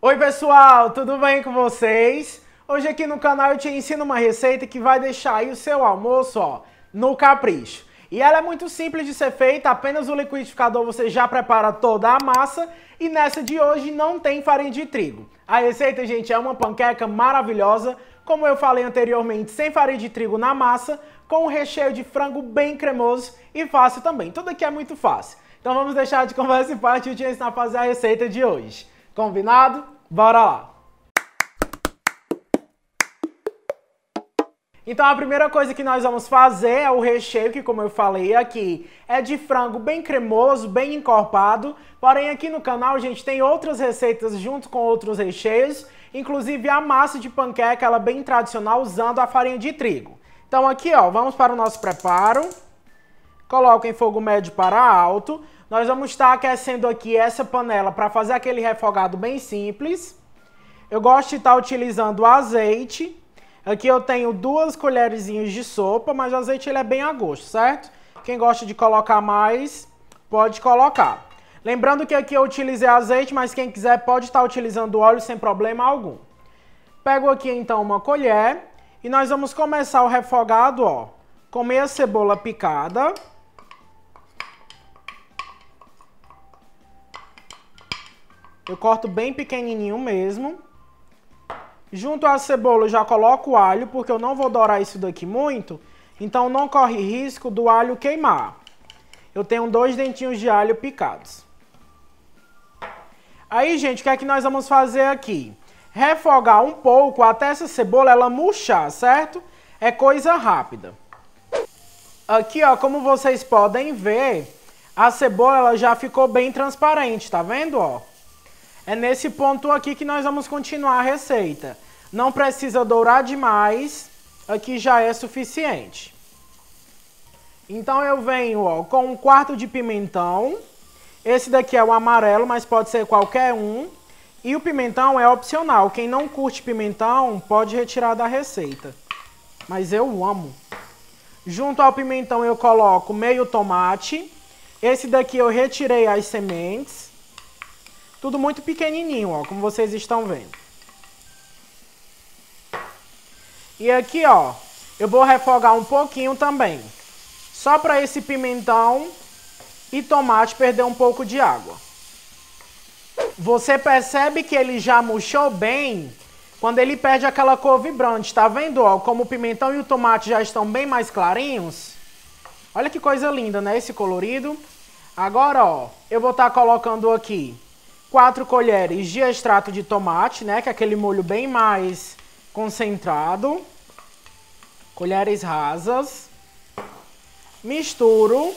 Oi pessoal, tudo bem com vocês? Hoje aqui no canal eu te ensino uma receita que vai deixar aí o seu almoço ó, no capricho. E ela é muito simples de ser feita, apenas o liquidificador você já prepara toda a massa e nessa de hoje não tem farinha de trigo. A receita, gente, é uma panqueca maravilhosa, como eu falei anteriormente, sem farinha de trigo na massa, com um recheio de frango bem cremoso e fácil também. Tudo aqui é muito fácil. Então vamos deixar de conversa e partir te ensinar a fazer a receita de hoje. Combinado? Bora lá! Então a primeira coisa que nós vamos fazer é o recheio, que como eu falei aqui, é de frango bem cremoso, bem encorpado. Porém aqui no canal, gente, tem outras receitas junto com outros recheios, inclusive a massa de panqueca, ela é bem tradicional, usando a farinha de trigo. Então aqui, ó, vamos para o nosso preparo. Coloca em fogo médio para alto. Nós vamos estar aquecendo aqui essa panela para fazer aquele refogado bem simples. Eu gosto de estar utilizando azeite. Aqui eu tenho duas colherzinhas de sopa, mas o azeite ele é bem a gosto, certo? Quem gosta de colocar mais, pode colocar. Lembrando que aqui eu utilizei azeite, mas quem quiser pode estar utilizando óleo sem problema algum. Pego aqui então uma colher e nós vamos começar o refogado, ó, com meia cebola picada. Eu corto bem pequenininho mesmo. Junto à cebola eu já coloco o alho, porque eu não vou dourar isso daqui muito. Então não corre risco do alho queimar. Eu tenho dois dentinhos de alho picados. Aí, gente, o que é que nós vamos fazer aqui? Refogar um pouco até essa cebola ela murchar, certo? É coisa rápida. Aqui, ó, como vocês podem ver, a cebola ela já ficou bem transparente, tá vendo, ó? É nesse ponto aqui que nós vamos continuar a receita. Não precisa dourar demais, aqui já é suficiente. Então eu venho ó, com um quarto de pimentão. Esse daqui é o amarelo, mas pode ser qualquer um. E o pimentão é opcional. Quem não curte pimentão pode retirar da receita. Mas eu amo. Junto ao pimentão eu coloco meio tomate. Esse daqui eu retirei as sementes. Tudo muito pequenininho, ó, como vocês estão vendo. E aqui, ó, eu vou refogar um pouquinho também. Só para esse pimentão e tomate perder um pouco de água. Você percebe que ele já murchou bem quando ele perde aquela cor vibrante. Tá vendo, ó, como o pimentão e o tomate já estão bem mais clarinhos? Olha que coisa linda, né, esse colorido. Agora, ó, eu vou estar tá colocando aqui 4 colheres de extrato de tomate, né? Que é aquele molho bem mais concentrado. Colheres rasas. Misturo.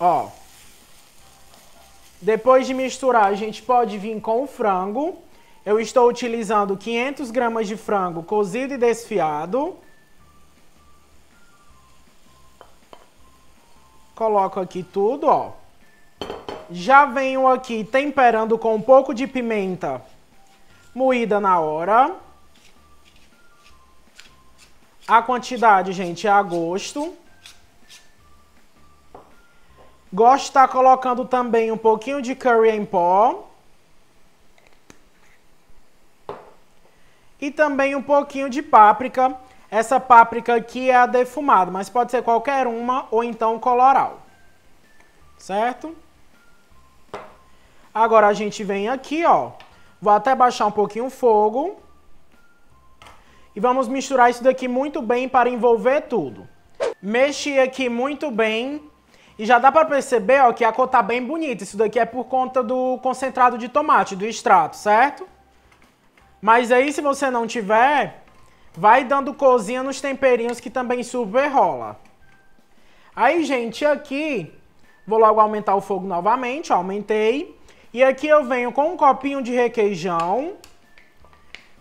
Ó. Depois de misturar, a gente pode vir com o frango. Eu estou utilizando 500 gramas de frango cozido e desfiado. Coloco aqui tudo, ó. Já venho aqui temperando com um pouco de pimenta moída na hora. A quantidade, gente, é a gosto. Gosto de estar tá colocando também um pouquinho de curry em pó. E também um pouquinho de páprica. Essa páprica aqui é a defumada, mas pode ser qualquer uma ou então coloral. Certo? Agora a gente vem aqui, ó. Vou até baixar um pouquinho o fogo. E vamos misturar isso daqui muito bem para envolver tudo. Mexi aqui muito bem. E já dá para perceber, ó, que a cor tá bem bonita. Isso daqui é por conta do concentrado de tomate, do extrato, certo? Mas aí, se você não tiver, vai dando cozinha nos temperinhos que também super rola. Aí, gente, aqui, vou logo aumentar o fogo novamente, ó, aumentei. E aqui eu venho com um copinho de requeijão,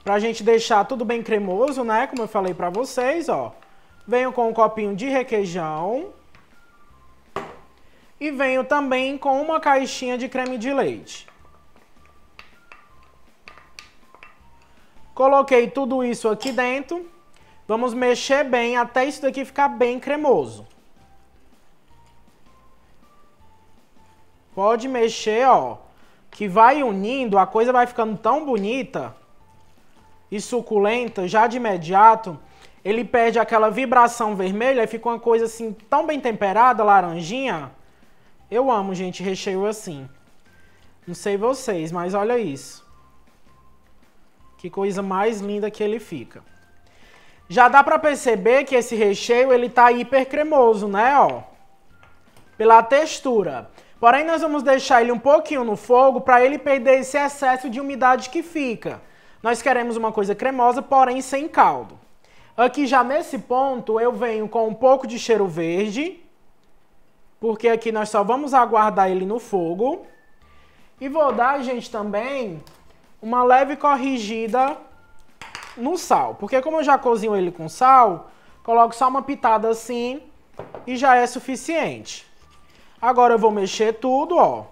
pra gente deixar tudo bem cremoso, né? Como eu falei pra vocês, ó. Venho com um copinho de requeijão. E venho também com uma caixinha de creme de leite. Coloquei tudo isso aqui dentro. Vamos mexer bem até isso daqui ficar bem cremoso. Pode mexer, ó que vai unindo, a coisa vai ficando tão bonita e suculenta já de imediato. Ele perde aquela vibração vermelha e fica uma coisa assim tão bem temperada, laranjinha. Eu amo, gente, recheio assim. Não sei vocês, mas olha isso. Que coisa mais linda que ele fica. Já dá para perceber que esse recheio ele tá hiper cremoso, né, ó? Pela textura. Porém, nós vamos deixar ele um pouquinho no fogo para ele perder esse excesso de umidade que fica. Nós queremos uma coisa cremosa, porém sem caldo. Aqui já nesse ponto eu venho com um pouco de cheiro verde, porque aqui nós só vamos aguardar ele no fogo. E vou dar, gente, também uma leve corrigida no sal, porque como eu já cozinho ele com sal, coloco só uma pitada assim e já é suficiente. Agora eu vou mexer tudo, ó.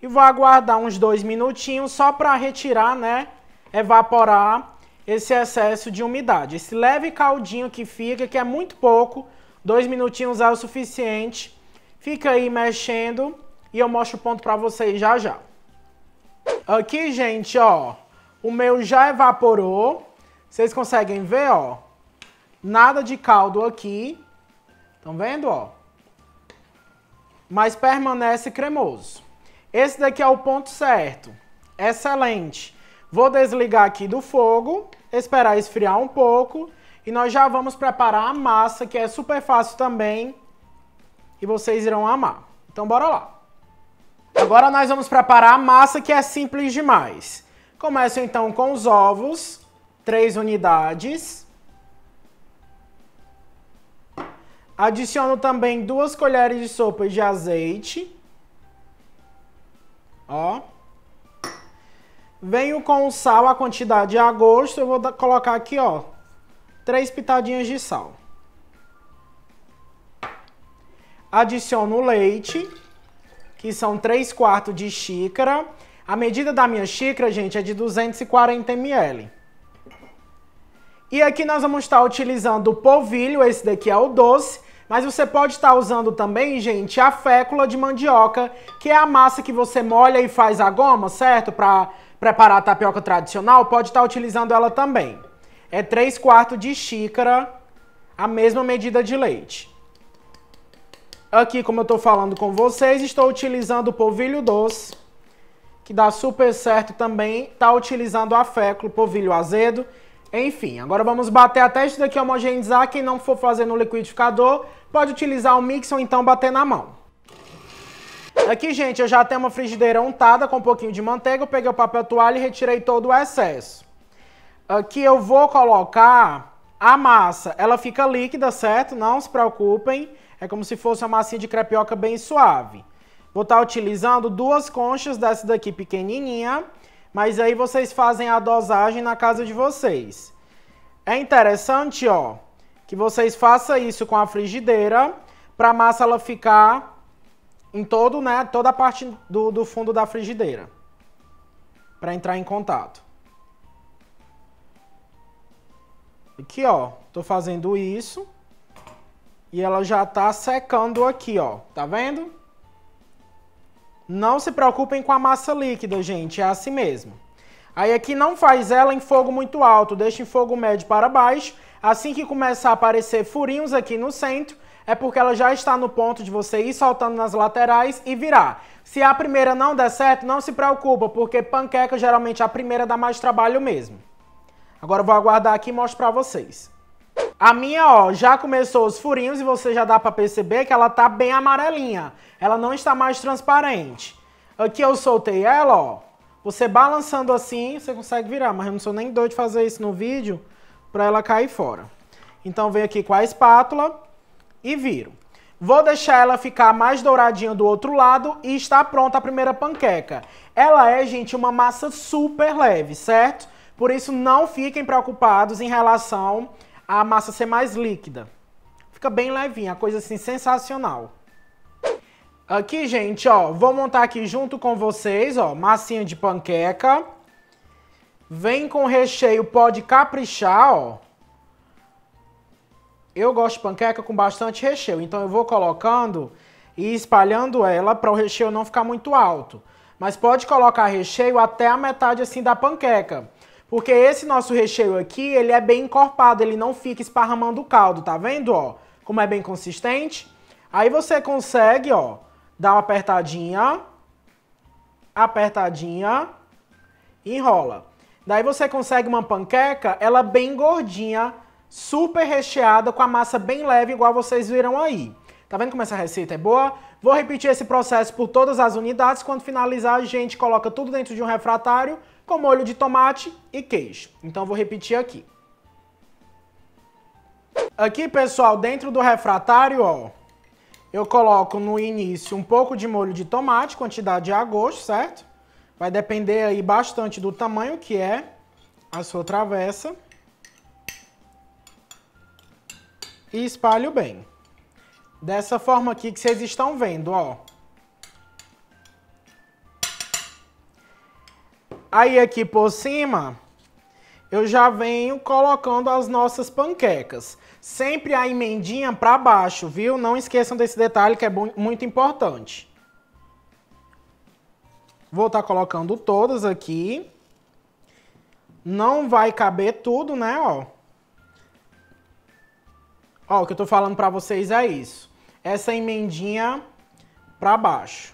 E vou aguardar uns dois minutinhos só para retirar, né? Evaporar esse excesso de umidade. Esse leve caldinho que fica, que é muito pouco, dois minutinhos é o suficiente. Fica aí mexendo e eu mostro o ponto para vocês já já. Aqui, gente, ó, o meu já evaporou. Vocês conseguem ver, ó? Nada de caldo aqui. Estão vendo, ó? mas permanece cremoso. Esse daqui é o ponto certo. Excelente. Vou desligar aqui do fogo, esperar esfriar um pouco e nós já vamos preparar a massa, que é super fácil também e vocês irão amar. Então bora lá. Agora nós vamos preparar a massa, que é simples demais. Começo então com os ovos, 3 unidades. Adiciono também duas colheres de sopa de azeite. Ó. Venho com o sal, a quantidade a gosto. Eu vou colocar aqui, ó, três pitadinhas de sal. Adiciono o leite, que são 3 quartos de xícara. A medida da minha xícara, gente, é de 240 ml. E aqui nós vamos estar utilizando o polvilho, esse daqui é o doce, mas você pode estar usando também, gente, a fécula de mandioca, que é a massa que você molha e faz a goma, certo? Para preparar a tapioca tradicional, pode estar utilizando ela também. É 3 quartos de xícara, a mesma medida de leite. Aqui, como eu estou falando com vocês, estou utilizando o polvilho doce, que dá super certo também. Está utilizando a fécula, polvilho azedo, enfim, agora vamos bater até isso daqui homogeneizar. Quem não for fazer no liquidificador, pode utilizar o mix ou então bater na mão. Aqui, gente, eu já tenho uma frigideira untada com um pouquinho de manteiga. Eu peguei o papel toalha e retirei todo o excesso. Aqui eu vou colocar a massa. Ela fica líquida, certo? Não se preocupem. É como se fosse uma massinha de crepioca bem suave. Vou estar tá utilizando duas conchas dessa daqui pequenininha mas aí vocês fazem a dosagem na casa de vocês. É interessante, ó, que vocês façam isso com a frigideira para a massa ela ficar em todo, né, toda a parte do, do fundo da frigideira para entrar em contato. Aqui, ó, tô fazendo isso e ela já tá secando aqui, ó, tá vendo? Não se preocupem com a massa líquida, gente, é assim mesmo. Aí aqui não faz ela em fogo muito alto, deixa em fogo médio para baixo. Assim que começar a aparecer furinhos aqui no centro, é porque ela já está no ponto de você ir soltando nas laterais e virar. Se a primeira não der certo, não se preocupa, porque panqueca geralmente é a primeira dá mais trabalho mesmo. Agora eu vou aguardar aqui e mostro para vocês. A minha, ó, já começou os furinhos e você já dá pra perceber que ela tá bem amarelinha. Ela não está mais transparente. Aqui eu soltei ela, ó. Você balançando assim, você consegue virar, mas eu não sou nem doido de fazer isso no vídeo pra ela cair fora. Então vem aqui com a espátula e viro. Vou deixar ela ficar mais douradinha do outro lado e está pronta a primeira panqueca. Ela é, gente, uma massa super leve, certo? Por isso não fiquem preocupados em relação a massa ser mais líquida. Fica bem levinha, coisa assim sensacional. Aqui, gente, ó, vou montar aqui junto com vocês, ó, massinha de panqueca. Vem com recheio, pode caprichar, ó. Eu gosto de panqueca com bastante recheio, então eu vou colocando e espalhando ela para o recheio não ficar muito alto. Mas pode colocar recheio até a metade assim da panqueca. Porque esse nosso recheio aqui, ele é bem encorpado, ele não fica esparramando o caldo, tá vendo, ó? Como é bem consistente. Aí você consegue, ó, dar uma apertadinha, apertadinha, enrola. Daí você consegue uma panqueca, ela bem gordinha, super recheada, com a massa bem leve, igual vocês viram aí. Tá vendo como essa receita é boa? Vou repetir esse processo por todas as unidades. Quando finalizar, a gente coloca tudo dentro de um refratário com molho de tomate e queijo. Então vou repetir aqui. Aqui, pessoal, dentro do refratário, ó, eu coloco no início um pouco de molho de tomate, quantidade a gosto, certo? Vai depender aí bastante do tamanho que é a sua travessa. E espalho bem. Dessa forma aqui que vocês estão vendo, ó. Aí aqui por cima, eu já venho colocando as nossas panquecas. Sempre a emendinha para baixo, viu? Não esqueçam desse detalhe que é muito importante. Vou estar tá colocando todas aqui. Não vai caber tudo, né, ó. Ó, o que eu tô falando para vocês é isso. Essa emendinha para baixo.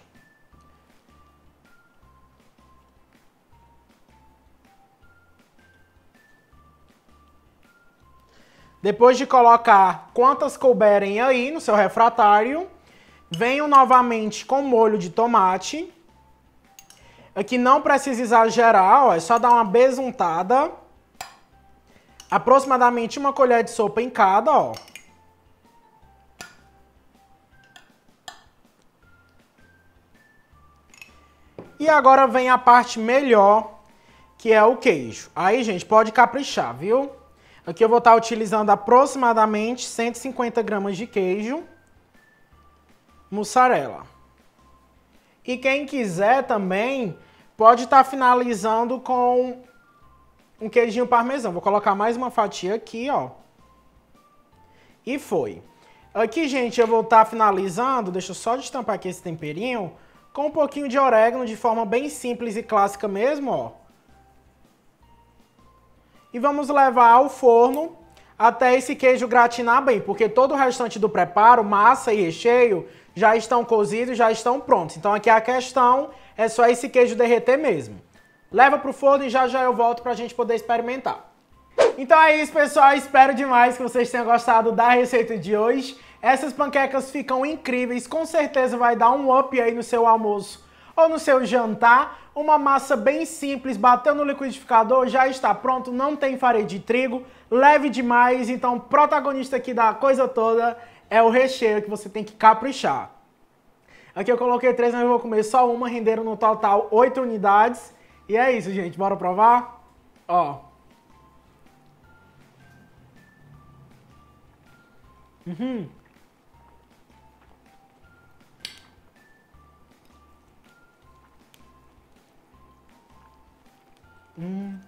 Depois de colocar quantas couberem aí no seu refratário, venho novamente com molho de tomate. Aqui não precisa exagerar, ó, é só dar uma besuntada. Aproximadamente uma colher de sopa em cada, ó. E agora vem a parte melhor, que é o queijo. Aí, gente, pode caprichar, viu? Aqui eu vou estar utilizando aproximadamente 150 gramas de queijo, mussarela. E quem quiser também pode estar finalizando com um queijinho parmesão. Vou colocar mais uma fatia aqui, ó. E foi. Aqui, gente, eu vou estar finalizando, deixa eu só destampar aqui esse temperinho, com um pouquinho de orégano de forma bem simples e clássica mesmo, ó e vamos levar ao forno até esse queijo gratinar bem, porque todo o restante do preparo, massa e recheio, já estão cozidos, já estão prontos. Então aqui é a questão é só esse queijo derreter mesmo. Leva pro forno e já já eu volto para a gente poder experimentar. Então é isso, pessoal. Espero demais que vocês tenham gostado da receita de hoje. Essas panquecas ficam incríveis, com certeza vai dar um up aí no seu almoço ou no seu jantar, uma massa bem simples, bateu no liquidificador, já está pronto, não tem farinha de trigo, leve demais, então o protagonista aqui da coisa toda é o recheio que você tem que caprichar. Aqui eu coloquei três, mas eu vou comer só uma, renderam no total oito unidades. E é isso, gente, bora provar? Ó. Uhum. Hum,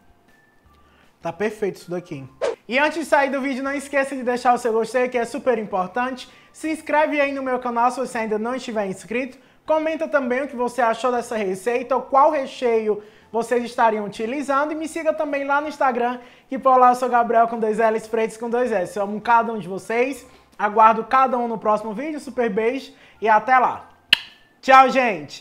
tá perfeito isso daqui. E antes de sair do vídeo, não esqueça de deixar o seu gostei, que é super importante. Se inscreve aí no meu canal se você ainda não estiver inscrito. Comenta também o que você achou dessa receita, ou qual recheio vocês estariam utilizando. E me siga também lá no Instagram, que por lá eu sou Gabriel com dois L's, Freitas com dois S. Eu amo cada um de vocês. Aguardo cada um no próximo vídeo. Super beijo e até lá. Tchau, gente!